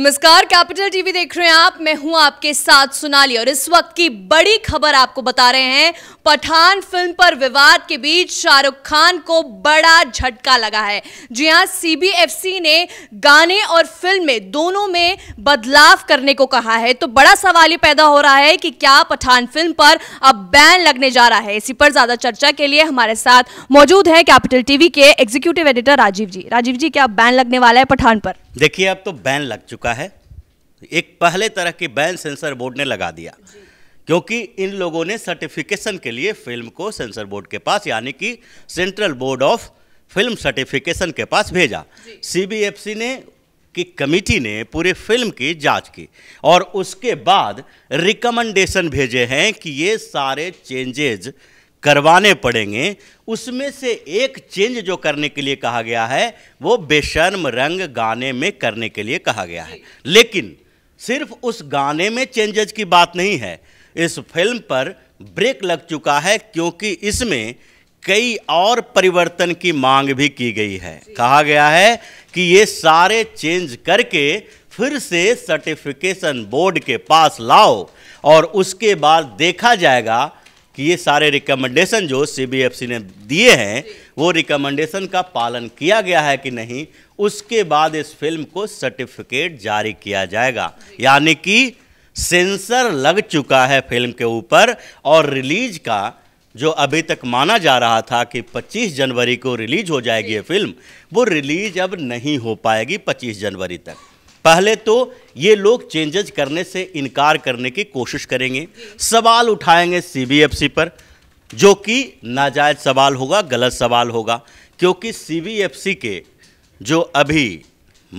नमस्कार capital TV देख रहे हैं आप मैं हूं आपके साथ सोनाली और इस वक्त की बड़ी खबर आपको बता रहे हैं पठान फिल्म पर विवाद के बीच शाहरुख खान को बड़ा झटका लगा है जी हां सीबीएफसी ने गाने और फिल्म में दोनों में बदलाव करने को कहा है तो बड़ा सवाल ये पैदा हो रहा है कि क्या पठान फिल्म पर अब बैन लगने जा रहा है इसी पर ज्यादा चर्चा के लिए हमारे साथ मौजूद है कैपिटल टीवी के एग्जीक्यूटिव एडिटर राजीव जी राजीव जी क्या बैन लगने वाला है पठान पर देखिए अब तो बैन लग चुका है एक पहले तरह की बैन सेंसर बोर्ड ने लगा दिया क्योंकि इन लोगों ने सर्टिफिकेशन के लिए फिल्म को सेंसर बोर्ड के पास यानी कि central board of film certification के पास भेजा सीबीएफसी ने की कमेटी ने पूरे फिल्म की जांच की और उसके बाद रिकमेंडेशन भेजे हैं कि ये सारे चेंजेज करवाने पड़ेंगे उसमें से एक चेंज जो करने के लिए कहा गया है वो बेशर्म रंग गाने में करने के लिए कहा गया है लेकिन सिर्फ उस गाने में चेंजेज की बात नहीं है इस फिल्म पर ब्रेक लग चुका है क्योंकि इसमें कई और परिवर्तन की मांग भी की गई है कहा गया है कि ये सारे चेंज करके फिर से सर्टिफिकेशन बोर्ड के पास लाओ और उसके बाद देखा जाएगा कि ये सारे रिकमेंडेशन जो सीबीएफसी ने दिए हैं वो रिकमेंडेशन का पालन किया गया है कि नहीं उसके बाद इस फिल्म को सर्टिफिकेट जारी किया जाएगा यानी कि सेंसर लग चुका है फिल्म के ऊपर और रिलीज का जो अभी तक माना जा रहा था कि 25 जनवरी को रिलीज हो जाएगी ये फिल्म वो रिलीज अब नहीं हो पाएगी 25 जनवरी तक पहले तो ये लोग चेंजेज करने से इनकार करने की कोशिश करेंगे सवाल उठाएंगे सीबीएफसी पर जो कि नाजायज़ सवाल होगा गलत सवाल होगा क्योंकि सीबीएफसी के जो अभी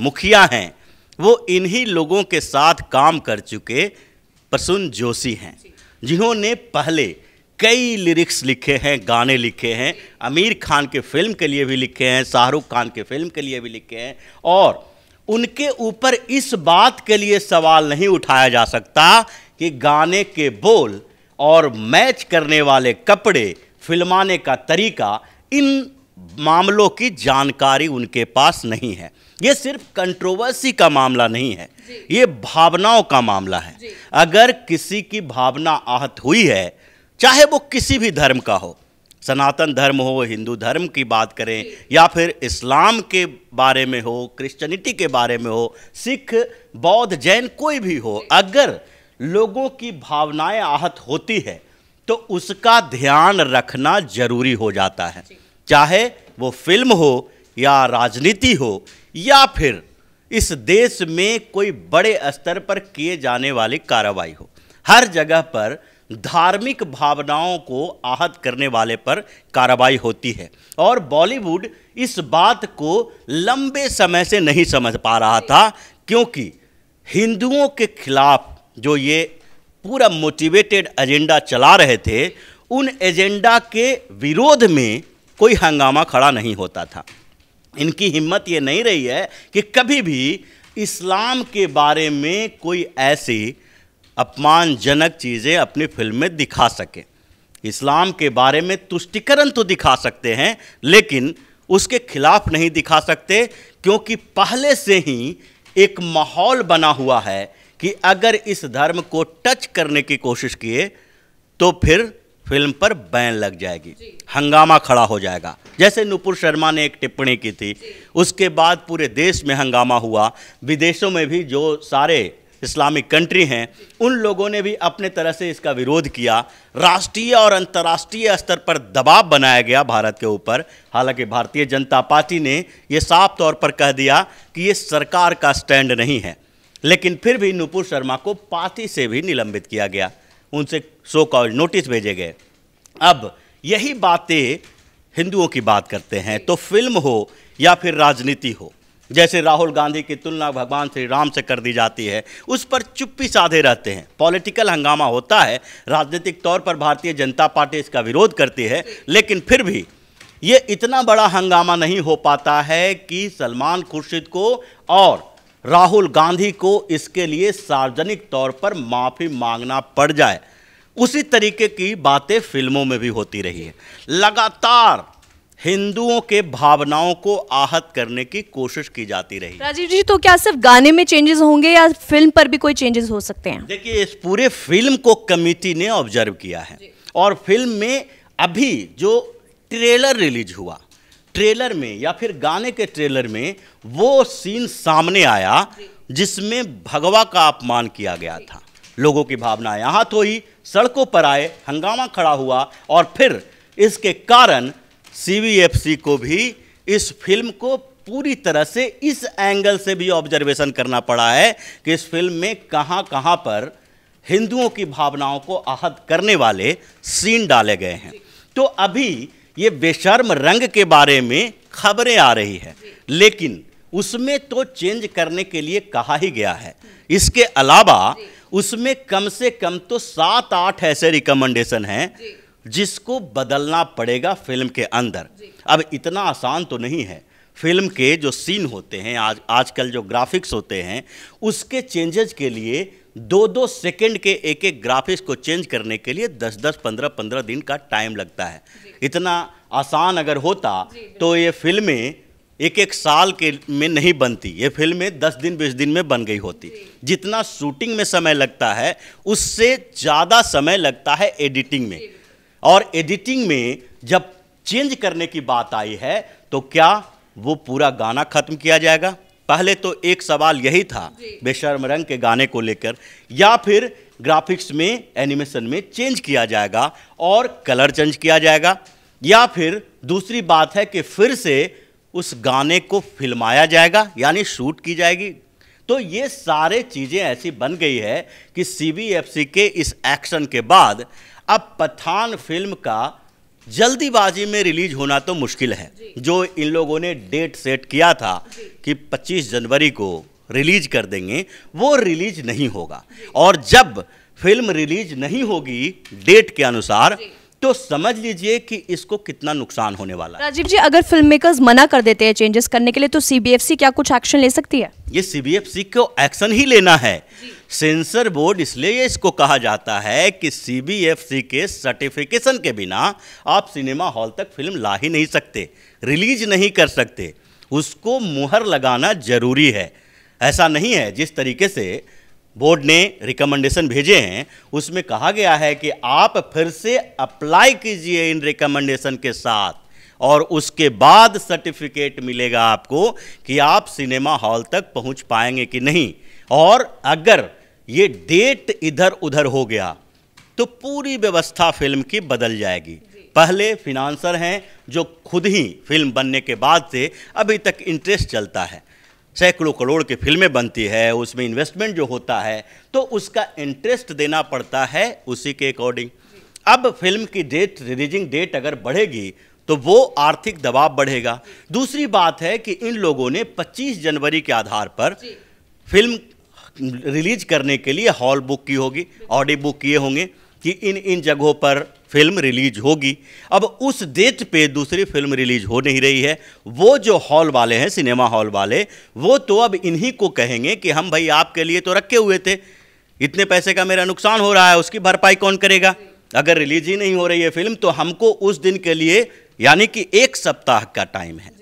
मुखिया हैं वो इन्हीं लोगों के साथ काम कर चुके प्रसून जोशी हैं जिन्होंने पहले कई लिरिक्स लिखे हैं गाने लिखे हैं आमिर खान के फिल्म के लिए भी लिखे हैं शाहरुख खान के फिल्म के लिए भी लिखे हैं और उनके ऊपर इस बात के लिए सवाल नहीं उठाया जा सकता कि गाने के बोल और मैच करने वाले कपड़े फिल्माने का तरीका इन मामलों की जानकारी उनके पास नहीं है ये सिर्फ कंट्रोवर्सी का मामला नहीं है ये भावनाओं का मामला है अगर किसी की भावना आहत हुई है चाहे वो किसी भी धर्म का हो सनातन धर्म हो हिंदू धर्म की बात करें या फिर इस्लाम के बारे में हो क्रिश्चनिटी के बारे में हो सिख बौद्ध जैन कोई भी हो अगर लोगों की भावनाएं आहत होती है तो उसका ध्यान रखना जरूरी हो जाता है चाहे वो फिल्म हो या राजनीति हो या फिर इस देश में कोई बड़े स्तर पर किए जाने वाली कार्रवाई हो हर जगह पर धार्मिक भावनाओं को आहत करने वाले पर कार्रवाई होती है और बॉलीवुड इस बात को लंबे समय से नहीं समझ पा रहा था क्योंकि हिंदुओं के खिलाफ जो ये पूरा मोटिवेटेड एजेंडा चला रहे थे उन एजेंडा के विरोध में कोई हंगामा खड़ा नहीं होता था इनकी हिम्मत ये नहीं रही है कि कभी भी इस्लाम के बारे में कोई ऐसी अपमानजनक चीज़ें अपनी फिल्म में दिखा सकें इस्लाम के बारे में तुष्टिकरण तो दिखा सकते हैं लेकिन उसके खिलाफ नहीं दिखा सकते क्योंकि पहले से ही एक माहौल बना हुआ है कि अगर इस धर्म को टच करने की कोशिश किए तो फिर फिल्म पर बैन लग जाएगी हंगामा खड़ा हो जाएगा जैसे नुपुर शर्मा ने एक टिप्पणी की थी उसके बाद पूरे देश में हंगामा हुआ विदेशों में भी जो सारे इस्लामिक कंट्री हैं उन लोगों ने भी अपने तरह से इसका विरोध किया राष्ट्रीय और अंतर्राष्ट्रीय स्तर पर दबाव बनाया गया भारत के ऊपर हालांकि भारतीय जनता पार्टी ने ये साफ तौर पर कह दिया कि ये सरकार का स्टैंड नहीं है लेकिन फिर भी नुपुर शर्मा को पार्टी से भी निलंबित किया गया उनसे सो कॉल नोटिस भेजे गए अब यही बातें हिंदुओं की बात करते हैं तो फिल्म हो या फिर राजनीति हो जैसे राहुल गांधी की तुलना भगवान श्री राम से कर दी जाती है उस पर चुप्पी साधे रहते हैं पॉलिटिकल हंगामा होता है राजनीतिक तौर पर भारतीय जनता पार्टी इसका विरोध करती है लेकिन फिर भी ये इतना बड़ा हंगामा नहीं हो पाता है कि सलमान खुर्शीद को और राहुल गांधी को इसके लिए सार्वजनिक तौर पर माफ़ी मांगना पड़ जाए उसी तरीके की बातें फिल्मों में भी होती रही है लगातार हिंदुओं के भावनाओं को आहत करने की कोशिश की जाती रही राजीव जी तो क्या सिर्फ गाने में चेंजेस होंगे या फिल्म पर भी कोई चेंजेस हो सकते हैं देखिए इस पूरे फिल्म को कमेटी ने ऑब्जर्व किया है और फिल्म में अभी जो ट्रेलर रिलीज हुआ ट्रेलर में या फिर गाने के ट्रेलर में वो सीन सामने आया जिसमें भगवा का अपमान किया गया था लोगों की भावना यहाँ तो ही सड़कों पर आए हंगामा खड़ा हुआ और फिर इसके कारण सीवीएफसी को भी इस फिल्म को पूरी तरह से इस एंगल से भी ऑब्जर्वेशन करना पड़ा है कि इस फिल्म में कहाँ कहाँ पर हिंदुओं की भावनाओं को आहत करने वाले सीन डाले गए हैं तो अभी ये बेशर्म रंग के बारे में खबरें आ रही हैं लेकिन उसमें तो चेंज करने के लिए कहा ही गया है इसके अलावा उसमें कम से कम तो सात आठ ऐसे रिकमेंडेशन हैं जिसको बदलना पड़ेगा फिल्म के अंदर अब इतना आसान तो नहीं है फिल्म के जो सीन होते हैं आज आजकल जो ग्राफिक्स होते हैं उसके चेंजेज के लिए दो दो सेकंड के एक एक ग्राफिक्स को चेंज करने के लिए दस दस पंद्रह पंद्रह दिन का टाइम लगता है इतना आसान अगर होता तो ये फिल्में एक एक साल के में नहीं बनती ये फिल्में दस दिन बीस दिन में बन गई होती जितना शूटिंग में समय लगता है उससे ज़्यादा समय लगता है एडिटिंग में और एडिटिंग में जब चेंज करने की बात आई है तो क्या वो पूरा गाना खत्म किया जाएगा पहले तो एक सवाल यही था बेशर्म रंग के गाने को लेकर या फिर ग्राफिक्स में एनिमेशन में चेंज किया जाएगा और कलर चेंज किया जाएगा या फिर दूसरी बात है कि फिर से उस गाने को फिल्माया जाएगा यानी शूट की जाएगी तो ये सारे चीज़ें ऐसी बन गई है कि सी के इस एक्शन के बाद अब पठान फिल्म का जल्दीबाजी में रिलीज होना तो मुश्किल है जो इन लोगों ने डेट सेट किया था कि 25 जनवरी को रिलीज कर देंगे वो रिलीज नहीं होगा और जब फिल्म रिलीज नहीं होगी डेट के अनुसार तो समझ लीजिए कि इसको कितना नुकसान होने वाला है राजीव जी अगर फिल्म मेकर्स मना कर देते हैं चेंजेस करने के लिए तो सीबीएफसी क्या कुछ एक्शन ले सकती है ये सीबीएफसी को एक्शन ही लेना है सेंसर बोर्ड इसलिए इसको कहा जाता है कि सीबीएफसी के सर्टिफिकेशन के बिना आप सिनेमा हॉल तक फिल्म ला ही नहीं सकते रिलीज नहीं कर सकते उसको मुहर लगाना जरूरी है ऐसा नहीं है जिस तरीके से बोर्ड ने रिकमेंडेशन भेजे हैं उसमें कहा गया है कि आप फिर से अप्लाई कीजिए इन रिकमेंडेशन के साथ और उसके बाद सर्टिफिकेट मिलेगा आपको कि आप सिनेमा हॉल तक पहुंच पाएंगे कि नहीं और अगर ये डेट इधर उधर हो गया तो पूरी व्यवस्था फिल्म की बदल जाएगी पहले फिनांसर हैं जो खुद ही फिल्म बनने के बाद से अभी तक इंटरेस्ट चलता है सैकड़ों करोड़ की फिल्में बनती है उसमें इन्वेस्टमेंट जो होता है तो उसका इंटरेस्ट देना पड़ता है उसी के अकॉर्डिंग अब फिल्म की डेट रिलीजिंग डेट अगर बढ़ेगी तो वो आर्थिक दबाव बढ़ेगा दूसरी बात है कि इन लोगों ने 25 जनवरी के आधार पर फिल्म रिलीज करने के लिए हॉल बुक की होगी ऑडियो बुक किए होंगे कि इन इन जगहों पर फिल्म रिलीज होगी अब उस डेट पे दूसरी फिल्म रिलीज हो नहीं रही है वो जो हॉल वाले हैं सिनेमा हॉल वाले वो तो अब इन्हीं को कहेंगे कि हम भाई आपके लिए तो रखे हुए थे इतने पैसे का मेरा नुकसान हो रहा है उसकी भरपाई कौन करेगा अगर रिलीज ही नहीं हो रही है फिल्म तो हमको उस दिन के लिए यानी कि एक सप्ताह का टाइम है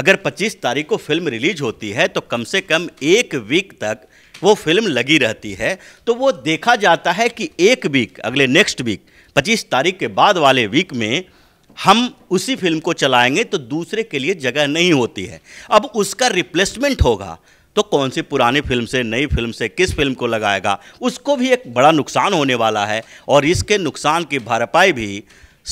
अगर 25 तारीख को फिल्म रिलीज होती है तो कम से कम एक वीक तक वो फिल्म लगी रहती है तो वो देखा जाता है कि एक वीक अगले नेक्स्ट वीक 25 तारीख के बाद वाले वीक में हम उसी फिल्म को चलाएंगे तो दूसरे के लिए जगह नहीं होती है अब उसका रिप्लेसमेंट होगा तो कौन सी पुरानी फिल्म से नई फिल्म से किस फिल्म को लगाएगा उसको भी एक बड़ा नुकसान होने वाला है और इसके नुकसान की भरपाई भी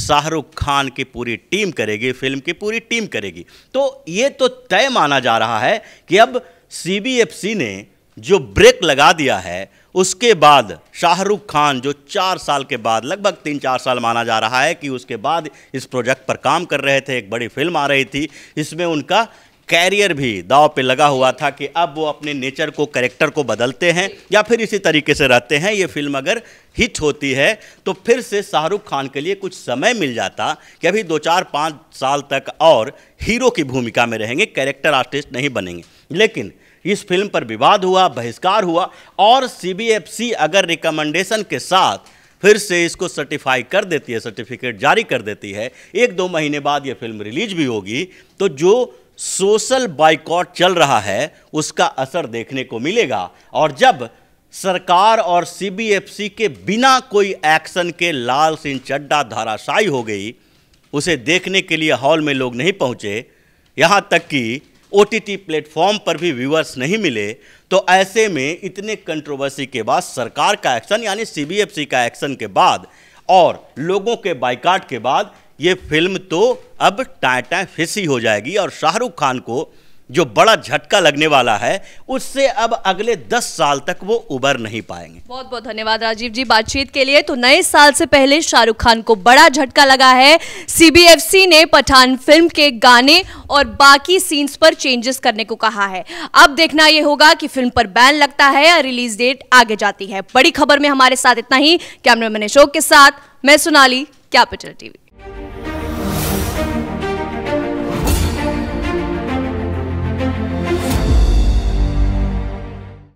शाहरुख खान की पूरी टीम करेगी फिल्म की पूरी टीम करेगी तो ये तो तय माना जा रहा है कि अब सी ने जो ब्रेक लगा दिया है उसके बाद शाहरुख खान जो चार साल के बाद लगभग तीन चार साल माना जा रहा है कि उसके बाद इस प्रोजेक्ट पर काम कर रहे थे एक बड़ी फिल्म आ रही थी इसमें उनका कैरियर भी दाव पे लगा हुआ था कि अब वो अपने नेचर को करेक्टर को बदलते हैं या फिर इसी तरीके से रहते हैं ये फिल्म अगर हिट होती है तो फिर से शाहरुख खान के लिए कुछ समय मिल जाता कि अभी दो चार पाँच साल तक और हीरो की भूमिका में रहेंगे कैरेक्टर आर्टिस्ट नहीं बनेंगे लेकिन इस फिल्म पर विवाद हुआ बहिष्कार हुआ और सीबीएफसी अगर रिकमेंडेशन के साथ फिर से इसको सर्टिफाई कर देती है सर्टिफिकेट जारी कर देती है एक दो महीने बाद ये फिल्म रिलीज भी होगी तो जो सोशल बाइकॉट चल रहा है उसका असर देखने को मिलेगा और जब सरकार और सीबीएफसी के बिना कोई एक्शन के लाल सिंह चड्डा धाराशाही हो गई उसे देखने के लिए हॉल में लोग नहीं पहुंचे यहाँ तक कि ओ प्लेटफॉर्म पर भी व्यूअर्स नहीं मिले तो ऐसे में इतने कंट्रोवर्सी के बाद सरकार का एक्शन यानी सीबीएफसी का एक्शन के बाद और लोगों के बाइकाट के बाद ये फिल्म तो अब टाए फिसी हो जाएगी और शाहरुख खान को जो बड़ा झटका लगने वाला है उससे अब अगले दस साल तक वो उबर नहीं पाएंगे बहुत बहुत धन्यवाद राजीव जी बातचीत के लिए तो नए साल से पहले शाहरुख खान को बड़ा झटका लगा है सीबीएफसी ने पठान फिल्म के गाने और बाकी सीन्स पर चेंजेस करने को कहा है अब देखना यह होगा कि फिल्म पर बैन लगता है या रिलीज डेट आगे जाती है बड़ी खबर में हमारे साथ इतना ही कैमरा मैन अशोक के साथ मैं सोनाली कैपिटल टीवी